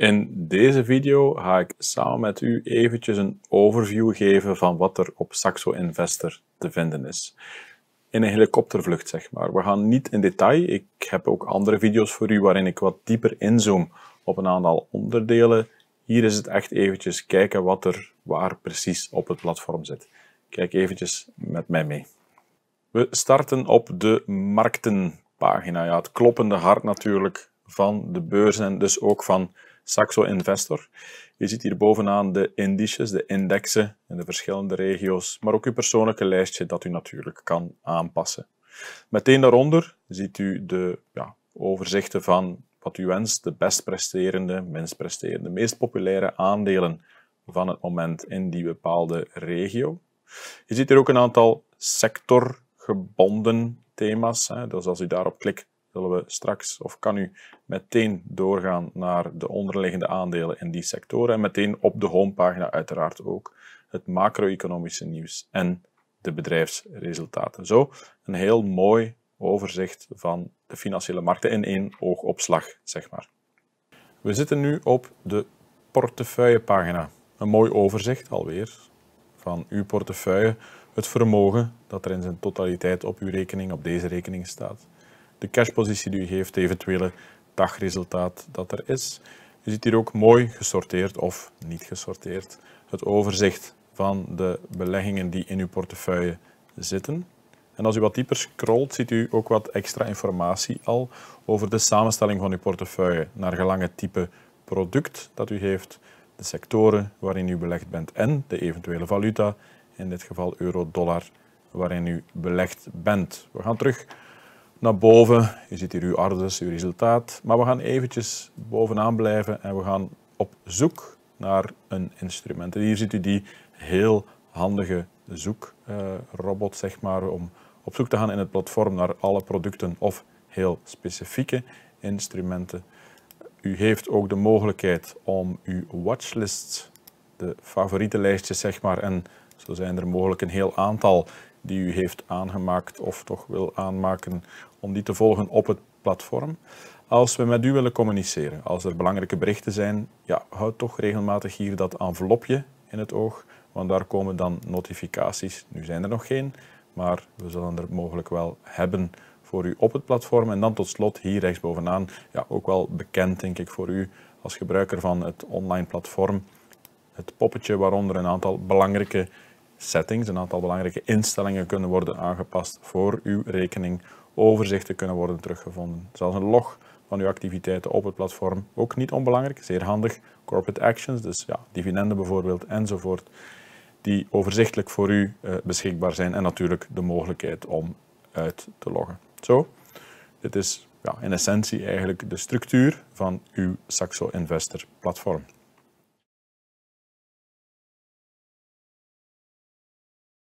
In deze video ga ik samen met u eventjes een overview geven van wat er op Saxo Investor te vinden is. In een helikoptervlucht, zeg maar. We gaan niet in detail. Ik heb ook andere video's voor u waarin ik wat dieper inzoom op een aantal onderdelen. Hier is het echt eventjes kijken wat er waar precies op het platform zit. Kijk eventjes met mij mee. We starten op de marktenpagina. Ja, het kloppende hart natuurlijk van de beurzen en dus ook van Saxo Investor. Je ziet hier bovenaan de indices, de indexen in de verschillende regio's, maar ook uw persoonlijke lijstje dat u natuurlijk kan aanpassen. Meteen daaronder ziet u de ja, overzichten van wat u wenst, de best presterende, minst presterende, meest populaire aandelen van het moment in die bepaalde regio. Je ziet hier ook een aantal sectorgebonden thema's. Hè. Dus als u daarop klikt, zullen we straks of kan u meteen doorgaan naar de onderliggende aandelen in die sectoren en meteen op de homepagina uiteraard ook het macro-economische nieuws en de bedrijfsresultaten. Zo een heel mooi overzicht van de financiële markten in één oogopslag, zeg maar. We zitten nu op de portefeuillepagina. Een mooi overzicht alweer van uw portefeuille, het vermogen dat er in zijn totaliteit op uw rekening, op deze rekening staat de cashpositie die u heeft, het eventuele dagresultaat dat er is. U ziet hier ook mooi gesorteerd of niet gesorteerd het overzicht van de beleggingen die in uw portefeuille zitten. En als u wat dieper scrolt, ziet u ook wat extra informatie al over de samenstelling van uw portefeuille naar gelang het type product dat u heeft, de sectoren waarin u belegd bent en de eventuele valuta, in dit geval euro-dollar, waarin u belegd bent. We gaan terug naar boven. Je ziet hier uw orders, uw resultaat. Maar we gaan eventjes bovenaan blijven en we gaan op zoek naar een instrument. hier ziet u die heel handige zoekrobot, zeg maar, om op zoek te gaan in het platform naar alle producten of heel specifieke instrumenten. U heeft ook de mogelijkheid om uw watchlist, de favoriete lijstjes zeg maar, en zo zijn er mogelijk een heel aantal, die u heeft aangemaakt of toch wil aanmaken om die te volgen op het platform. Als we met u willen communiceren, als er belangrijke berichten zijn, ja, houd toch regelmatig hier dat envelopje in het oog, want daar komen dan notificaties. Nu zijn er nog geen, maar we zullen er mogelijk wel hebben voor u op het platform. En dan tot slot hier rechtsbovenaan, ja, ook wel bekend denk ik voor u als gebruiker van het online platform, het poppetje waaronder een aantal belangrijke settings, een aantal belangrijke instellingen kunnen worden aangepast voor uw rekening. Overzichten kunnen worden teruggevonden. Zelfs een log van uw activiteiten op het platform, ook niet onbelangrijk, zeer handig. Corporate actions, dus ja, dividenden bijvoorbeeld enzovoort, die overzichtelijk voor u eh, beschikbaar zijn. En natuurlijk de mogelijkheid om uit te loggen. Zo, dit is ja, in essentie eigenlijk de structuur van uw Saxo Investor platform.